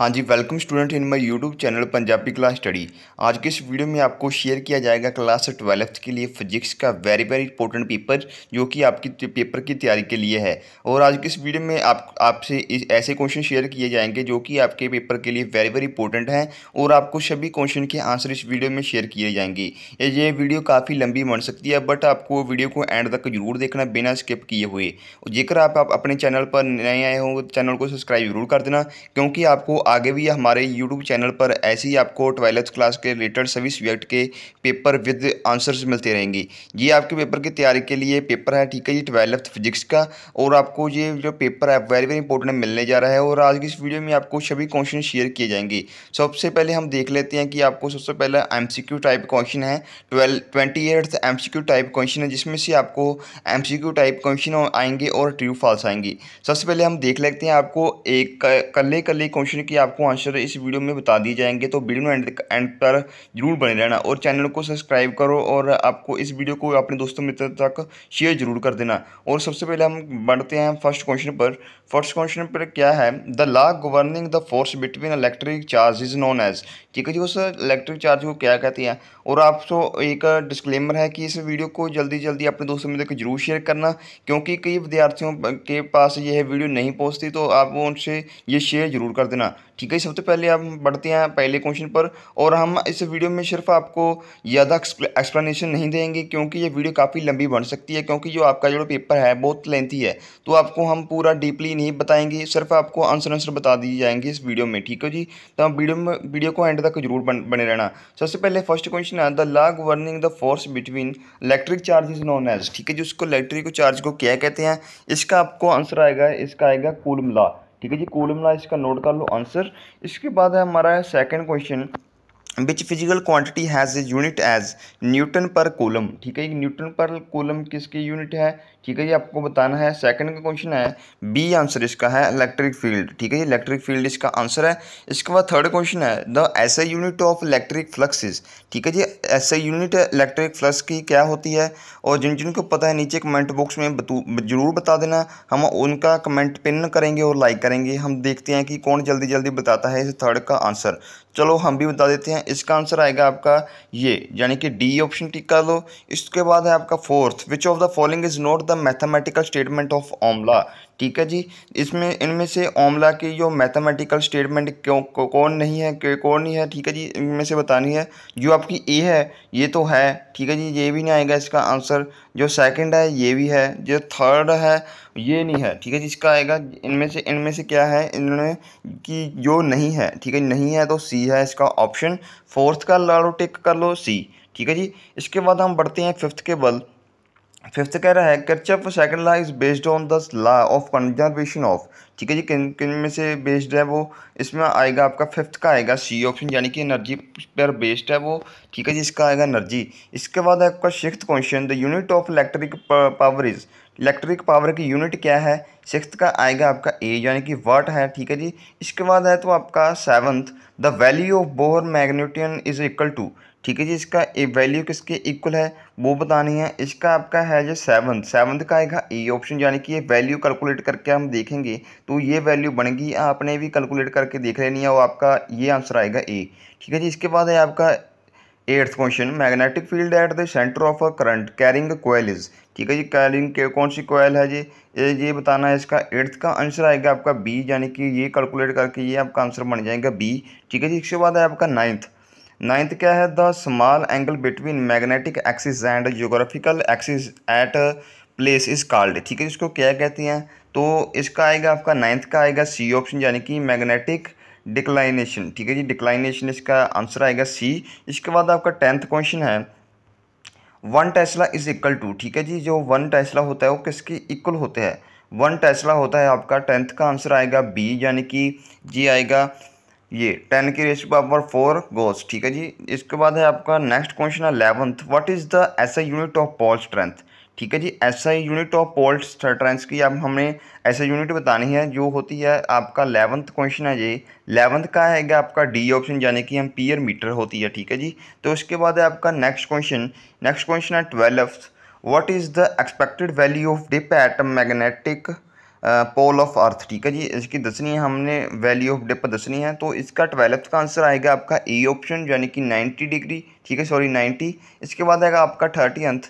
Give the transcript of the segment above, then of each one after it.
हाँ जी welcome student in my YouTube channel Punjabi class study आज के इस वीडियो में आपको शेयर किया जाएगा क्लास ट्वेल्थ के लिए फिजिक्स का वेरी वेरी इंपॉर्टेंट पेपर जो कि आपकी पेपर की तैयारी के लिए है और आज के इस वीडियो में आप आपसे ऐसे क्वेश्चन शेयर किए जाएंगे जो कि आपके पेपर के लिए वेरी वेरी इंपॉर्टेंट हैं और आपको सभी क्वेश्चन के आंसर इस वीडियो में शेयर किए जाएंगे ये वीडियो काफ़ी लंबी बन सकती है बट आपको वीडियो को एंड तक जरूर देखना बिना स्किप किए हुए जेकर आप, आप अपने चैनल पर नए आए हों चैनल तो को सब्सक्राइब जरूर कर देना क्योंकि आपको आगे भी हमारे यूट्यूब चैनल पर ऐसे ही आपको ट्वेल्थ क्लास के रिलेटेड सभी सब्जेक्ट के पेपर विद आंसर्स मिलते रहेंगे ये आपके पेपर की तैयारी के लिए पेपर है ठीक है ये ट्वेल्थ फिजिक्स का और आपको ये जो पेपर है वेरी वेरी इंपॉर्टेंट मिलने जा रहा है और आज की इस वीडियो में आपको सभी क्वेश्चन शेयर किए जाएंगे सबसे पहले हम देख लेते हैं कि आपको सबसे पहले एम टाइप क्वेश्चन है twelve twenty eighth M type question है जिसमें से आपको एम टाइप क्वेश्चन आएंगे और ट्रू फॉल्स आएंगे सबसे पहले हम देख लेते हैं आपको एक कल्ले कल्ले क्वेश्चन कि आपको आंसर इस वीडियो में बता दिए जाएंगे तो वीडियो में एंड पर जरूर बने रहना और चैनल को सब्सक्राइब करो और आपको इस वीडियो को अपने दोस्तों मित्र तक शेयर जरूर कर देना और सबसे पहले हम बढ़ते हैं फर्स्ट क्वेश्चन पर फर्स्ट क्वेश्चन पर क्या है the law governing the force between electric charge is known as ठीक है जी उस इलेक्ट्रिक चार्ज को क्या कहते हैं और आप तो एक डिस्क्लेमर है कि इस वीडियो को जल्दी जल्दी अपने दोस्तों मित्र जरूर शेयर करना क्योंकि कई विद्यार्थियों के पास यह वीडियो नहीं पहुँचती तो आप उनसे ये शेयर जरूर कर देना ठीक है सबसे पहले हम बढ़ते हैं पहले क्वेश्चन पर और हम इस वीडियो में सिर्फ आपको ज़्यादा एक्सप्लेनेशन नहीं देंगे क्योंकि ये वीडियो काफ़ी लंबी बन सकती है क्योंकि जो आपका जो पेपर है बहुत लेंथी है तो आपको हम पूरा डीपली नहीं बताएंगे सिर्फ आपको आंसर आंसर बता दिए जाएंगे इस वीडियो में ठीक है जी तो हम वीडियो में वीडियो को एंड तक जरूर बन, बने रहना सबसे पहले फर्स्ट क्वेश्चन है the law governing the force between electric charge is known as ठीक है जी उसको इलेक्ट्रिक चार्ज को क्या कहते हैं इसका आपको आंसर आएगा इसका आएगा कूलम लॉ ठीक है जी कोलम इसका नोट कर लो आंसर इसके बाद है हमारा second question which physical quantity has a unit as newton per coulomb ठीक है न्यूटन पर कोलम किसकी यूनिट है ठीक है ये आपको बताना है सेकंड का क्वेश्चन है बी आंसर इसका है इलेक्ट्रिक फील्ड ठीक है ये इलेक्ट्रिक फील्ड इसका आंसर है इसके बाद थर्ड क्वेश्चन है the SI unit of electric flux is ठीक है जी ऐसा यूनिट इलेक्ट्रिक फ्लक्स की क्या होती है और जिन जिनको पता है नीचे कमेंट बॉक्स में जरूर बता देना हम उनका कमेंट पिन करेंगे और लाइक करेंगे हम देखते हैं कि कौन जल्दी जल्दी बताता है इस थर्ड का आंसर चलो हम भी बता देते हैं इसका आंसर आएगा आपका ये यानी कि डी ऑप्शन टिक कर लो इसके बाद है आपका fourth which of the following is not the mathematical statement of Ohm's law ठीक है जी इसमें इनमें से ओमला की जो मैथमेटिकल स्टेटमेंट क्यों कौन नहीं है कौन नहीं है ठीक है जी इनमें से बतानी है जो आपकी ए है ये तो है ठीक है जी ये भी नहीं आएगा इसका आंसर जो सेकंड है ये भी है जो थर्ड है ये नहीं है ठीक है जी इसका आएगा इनमें से इनमें से क्या है इनमें कि जो नहीं है ठीक है नहीं है तो सी है इसका ऑप्शन फोर्थ का लाड़ो टिक कर लो सी ठीक है जी इसके बाद हम बढ़ते हैं फिफ्थ के बल फिफ्थ कह रहा है Kirchhoff's second law is based on the law of conservation of ठीक है जी किन किन में से बेस्ड है वो इसमें आएगा आपका फिफ्थ का आएगा सी ऑप्शन यानी कि एनर्जी पर बेस्ड है वो ठीक है जी इसका आएगा एनर्जी इसके बाद आपका six question the unit of electric power is electric power की यूनिट क्या है सिक्स का आएगा आपका ए यानी कि वर्ट है ठीक है जी इसके बाद है तो आपका seventh the value of Bohr magneton is equal to ठीक है जी इसका ए वैल्यू किसके इक्वल है वो बतानी है इसका आपका है जो सेवन्थ सेवन्थ का आएगा ए ऑप्शन यानी कि ये वैल्यू कैलकुलेट करके हम देखेंगे तो ये वैल्यू बनेगी आपने भी कैलकुलेट करके देख लेनी है और आपका ये आंसर आएगा ए ठीक है जी इसके बाद है आपका eighth question magnetic field at the centre of a current carrying coil is ठीक है जी कैरिंग कौन सी कोयल है जी ये ये बताना है इसका एट्थ का आंसर आएगा आपका बी यानी कि ये कैलकुलेट करके ये आपका आंसर बन जाएगा बी ठीक है जी इसके बाद है आपका नाइन्थ नाइन्थ क्या है the small angle between magnetic axis and geographical axis at place is called ठीक है इसको क्या कहती हैं तो इसका आएगा आपका नाइन्थ का आएगा सी ऑप्शन यानी कि मैग्नेटिक डिक्लाइनेशन ठीक है जी डिक्लाइनेशन इसका आंसर आएगा सी इसके बाद आपका टेंथ क्वेश्चन है one tesla is equal to ठीक है जी जो वन टेस्ला होता है वो किसके इक्वल होते हैं वन टेस्ला होता है आपका टेंथ का आंसर आएगा बी यानी कि जी आएगा ये टेन की रेस पावर फोर गोस ठीक है जी इसके बाद है आपका next question eleventh what is the SI unit of pole strength ठीक है जी ऐसा यूनिट ऑफ पोल स्ट्रेंथ की अब हमें ऐसा यूनिट बतानी है जो होती है आपका अलेवंथ क्वेश्चन है ये अलेवंथ का हैगा आपका डी ऑप्शन यानी कि हम पीयर मीटर होती है ठीक है जी तो उसके बाद है आपका नेक्स्ट क्वेश्चन नेक्स्ट क्वेश्चन है twelve what is the expected value of dip at the magnetic pole of earth ठीक है जी इसकी दसनी है हमने वैल्यू ऑफ डिप दसनी है तो इसका ट्वेल्थ का आंसर आएगा आपका ए ऑप्शन यानी कि 90 डिग्री ठीक है सॉरी 90 इसके बाद आएगा आपका thirteenth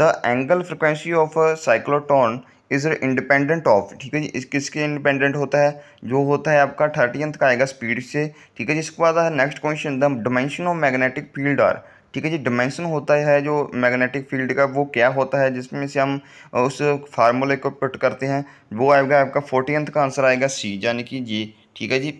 the angle frequency of cyclotron is independent of ठीक है जी इस किसके इंडिपेंडेंट होता है जो होता है आपका थर्टी का आएगा स्पीड से ठीक है जी इसके बाद next question the dimension of magnetic field are ठीक है जी डिमेंशन होता है जो मैग्नेटिक फील्ड का वो क्या होता है जिसमें से हम उस फार्मूले को पुट करते हैं वो आएगा आपका फोर्टीनथ का आंसर आएगा सी यानी कि जी ठीक है जी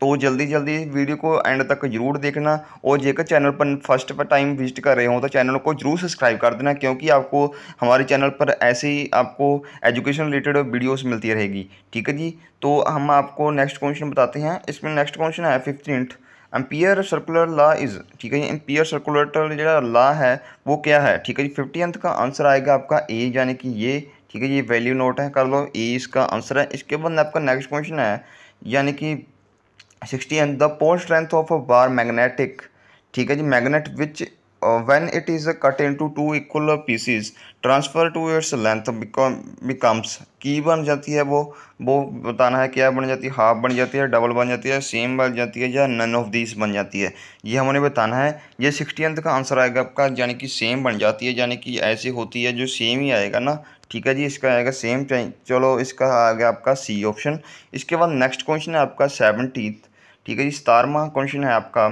तो जल्दी जल्दी वीडियो को एंड तक जरूर देखना और जेकर चैनल पर फर्स्ट पर टाइम विजिट कर रहे हो तो चैनल को जरूर सब्सक्राइब कर देना क्योंकि आपको हमारे चैनल पर ऐसे ही आपको एजुकेशन रिलेटेड वीडियोस मिलती रहेगी ठीक है जी तो हम आपको नेक्स्ट क्वेश्चन बताते हैं इसमें नेक्स्ट क्वेश्चन है fifteenth Ampere circular law is ठीक है जी एम्पियर सर्कुलेटर जो लॉ है वो क्या है ठीक है जी फिफ्टींथ का आंसर आएगा आपका ए यानी कि ये ठीक है ये वैल्यू नोट है कर लो ए इसका आंसर है इसके बाद आपका नेक्स्ट क्वेश्चन है यानी कि sixty the pole strength of a bar magnetic ठीक है जी magnet which uh, when it is cut into two equal pieces transfer to its length become becomes की बन जाती है वो वो बताना है क्या बन जाती है हाफ बन जाती है डबल बन जाती है सेम बन जाती है या नन ऑफ दिस बन जाती है ये हमें बताना है ये सिक्सटी का आंसर आएगा आपका यानी कि सेम बन जाती है यानी कि ऐसी होती है जो सेम ही आएगा ना ठीक है जी इसका आएगा सेम चलो इसका आ गया आपका सी ऑप्शन इसके बाद नेक्स्ट क्वेश्चन है आपका सेवनटीथ ठीक है जी सतारवा क्वेश्चन है आपका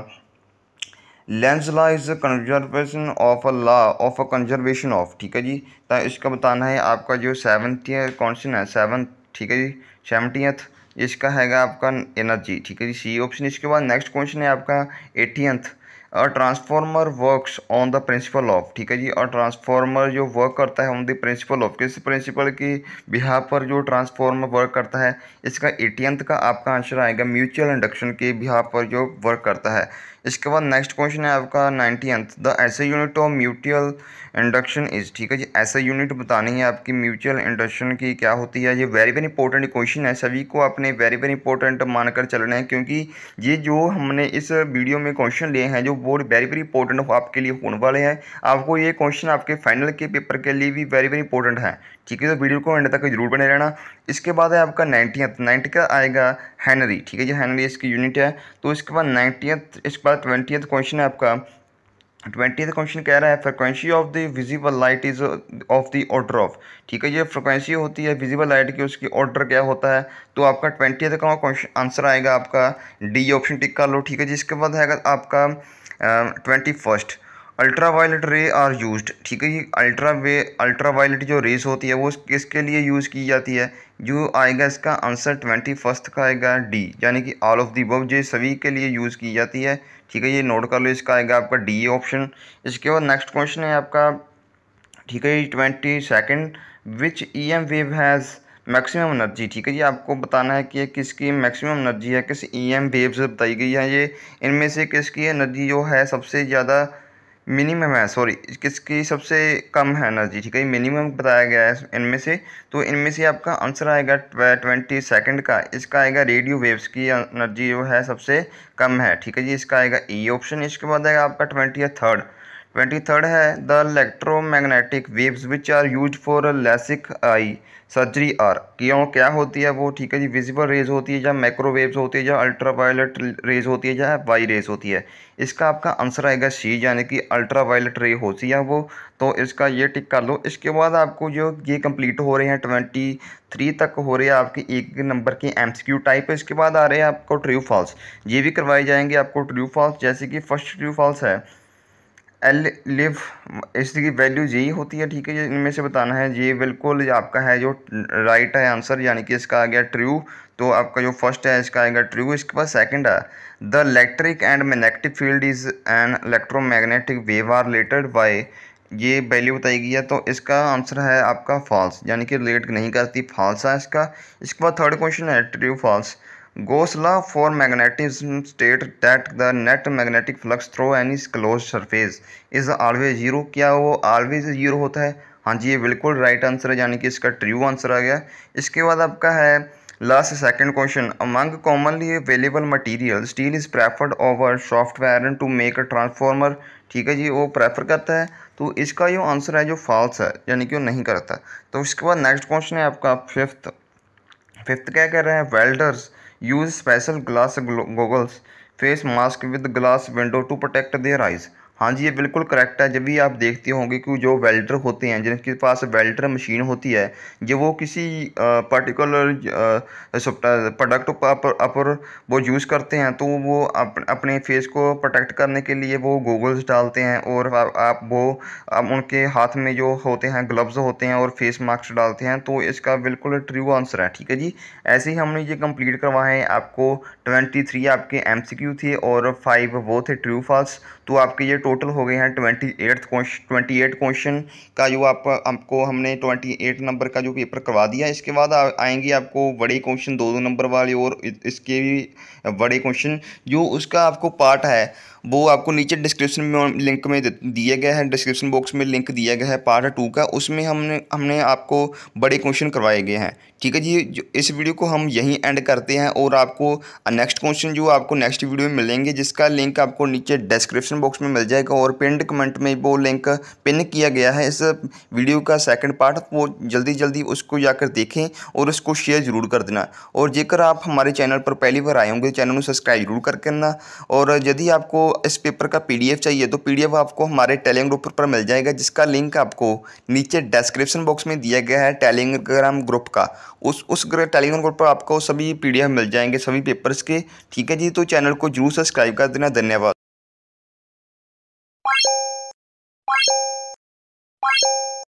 Lenz's law is conservation of a law of a conservation of ठीक है जी तो इसका बताना है आपका जो सेवनथ कौन है सेवन ठीक है जी सेवनटीथ इसका हैगा आपका एनर्जी ठीक है जी सी ऑप्शन इसके बाद नेक्स्ट क्वेश्चन है आपका eighteenth a transformer works on the principle of ठीक है जी और ट्रांसफॉर्मर जो वर्क करता है ऑन द प्रिंसिपल ऑफ किस प्रिंसिपल की बिहार पर जो ट्रांसफॉर्मर वर्क करता है इसका एटीएंथ का आपका आंसर आएगा म्यूचुअल इंडक्शन के बिहार पर जो वर्क करता है इसके बाद नेक्स्ट क्वेश्चन है आपका nineteenth the SI unit of mutual induction is ठीक है जी ऐसे यूनिट बतानी है आपकी म्यूचुअल इंडक्शन की क्या होती है ये वेरी वेरी इंपॉर्टेंट क्वेश्चन है सभी को आपने वेरी वेरी इंपॉर्टेंट मानकर चलना है क्योंकि ये जो हमने इस वीडियो में क्वेश्चन लिए हैं जो बोर्ड वेरी वेरी इंपॉर्टेंट आपके लिए होने वाले हैं आपको ये क्वेश्चन आपके फाइनल के पेपर के लिए भी वेरी वेरी इंपॉर्टेंट है ठीक है तो वीडियो को एंड तक जरूर बने रहना इसके बाद है आपका नाइन्टीथ नाइन्टी का आएगा हैनरी ठीक है जो हैनरी इसकी यूनिट है तो इसके बाद नाइन्टीथ इसके बाद ट्वेंटी क्वेश्चन है आपका ट्वेंटी क्वेश्चन कह रहा है frequency of the visible light is of the order of ठीक है ये फ्रिक्वेंसी होती है विजिबल लाइट की उसकी ऑर्डर क्या होता है तो आपका ट्वेंटी का क्वेश्चन आंसर आएगा आपका डी ऑप्शन टिक कर लो ठीक है जिसके बाद है आपका twenty first ultra violet ray are use ठीक है ये अल्ट्रा वे अल्ट्रा वायलेट जो रेस होती है वो किसके लिए यूज़ की जाती है जो आएगा इसका आंसर ट्वेंटी फर्स्ट का आएगा डी यानी कि ऑल ऑफ दी बब जो सभी के लिए यूज़ की जाती है ठीक है ये नोट कर लो इसका आएगा आपका डी ऑप्शन इसके बाद नेक्स्ट क्वेश्चन है आपका ठीक है twenty second which E M wave has maximum energy ठीक है जी आपको बताना है कि किसकी मैक्सिमम एनर्जी है किस ई एम वेव से बताई गई है ये इनमें से किसकी एनर्जी जो है सबसे ज़्यादा मिनिमम है सॉरी किसकी सबसे कम है एनर्जी ठीक है मिनिमम बताया गया है इनमें से तो इनमें से आपका आंसर आएगा ट्वेंटी सेकेंड का इसका आएगा रेडियो वेव्स की एनर्जी जो है सबसे कम है ठीक है जी इसका आएगा ई e ऑप्शन इसके बाद आएगा आपका ट्वेंटी या थर्ड ट्वेंटी थर्ड है the electromagnetic waves which are use for LASIK eye surgery are क्यों क्या होती है वो ठीक है जी विजिबल रेज होती है या माइक्रोवेव्स होती है या अल्ट्रावायलेट रेज होती है या वाई रेज होती है इसका आपका आंसर आएगा सी यानी कि अल्ट्रावायलेट रे होती है वो तो इसका ये टिक कर लो इसके बाद आपको जो ये कंप्लीट हो रहे हैं ट्वेंटी थ्री तक हो रहे हैं आपके एक नंबर के एम टाइप इसके बाद आ रहे हैं आपको ट्रू फॉल्स ये भी करवाए जाएंगे आपको ट्रू फॉल्स जैसे कि फर्स्ट ट्रू फॉल्स है एल लिफ इसकी वैल्यू यही होती है ठीक है इनमें से बताना है ये बिल्कुल आपका है जो राइट है आंसर यानी कि इसका आ गया ट्रू तो आपका जो फर्स्ट है इसका आएगा ट्रू इसके बाद सेकंड है the electric and magnetic field is an electromagnetic wave are related by ये वैल्यू बताई गई है तो इसका आंसर है आपका फॉल्स यानी कि रिलेट नहीं करती फॉल्स है इसका इसके बाद थर्ड क्वेश्चन है true false Gauss's law for for state that the net net flux through through any closed surface is always क्या वो ऑलवेज जीरो होता है हाँ जी ये बिल्कुल राइट आंसर है यानी कि इसका ट्रू आंसर आ गया इसके बाद आपका है last second question among commonly available material steel is preferred over soft to make a transformer ठीक है जी वो प्रेफर करता है तो इसका जो आंसर है जो फॉल्स है यानी कि वो नहीं करता तो इसके बाद नेक्स्ट क्वेश्चन है आपका फिफ्थ फिफ्थ क्या कह रहे हैं welders use special glass goggles face mask with glass window to protect their eyes हाँ जी ये बिल्कुल करेक्ट है जब भी आप देखते होंगे कि जो वेल्डर होते हैं जिनके पास वेल्डर मशीन होती है जो वो किसी पर्टिकुलर प्रोडक्ट पर, वो यूज़ करते हैं तो वो अप, अपने फेस को प्रोटेक्ट करने के लिए वो गूगल्स डालते हैं और आप वो आप उनके हाथ में जो होते हैं ग्लव्स होते हैं और फेस मास्क डालते हैं तो इसका बिल्कुल ट्रू आंसर है ठीक है जी ऐसे ही हमने ये कम्प्लीट करवाए आपको ट्वेंटी थ्री आपके एम थे और फाइव वो थे ट्रू फॉल्स तो आपके ये टोटल हो गए हैं twenty eight question twenty eight question का जो आप आपको हमने ट्वेंटी एट नंबर का जो पेपर करवा दिया इसके बाद आ, आएंगे आपको बड़े क्वेश्चन दो दो नंबर वाले और इसके भी बड़े क्वेश्चन जो उसका आपको पार्ट है वो आपको नीचे डिस्क्रिप्शन में लिंक में दिए गए हैं डिस्क्रिप्शन बॉक्स में लिंक दिया गया है पार्ट टू का उसमें हमने हमने आपको बड़े क्वेश्चन करवाए गए हैं ठीक है जी इस वीडियो को हम यहीं एंड करते हैं और आपको नेक्स्ट क्वेश्चन जो आपको नेक्स्ट वीडियो में मिलेंगे जिसका लिंक आपको नीचे डिस्क्रिप्शन बॉक्स में मिल जाए जाएगा और पिंड कमेंट में वो लिंक पिन किया गया है इस वीडियो का सेकंड पार्ट वो जल्दी जल्दी उसको जाकर देखें और उसको शेयर ज़रूर कर देना और जेकर आप हमारे चैनल पर पहली बार आए होंगे चैनल को सब्सक्राइब जरूर कर करना और यदि आपको इस पेपर का पी चाहिए तो पी आपको हमारे टेलीग्राम ग्रुप पर मिल जाएगा जिसका लिंक आपको नीचे डिस्क्रिप्शन बॉक्स में दिया गया है टेलीग्राम ग्रुप का उस उस टेलीग्राम ग्रुप पर आपको सभी पी मिल जाएंगे सभी पेपर्स के ठीक है जी तो चैनल को जरूर सब्सक्राइब कर देना धन्यवाद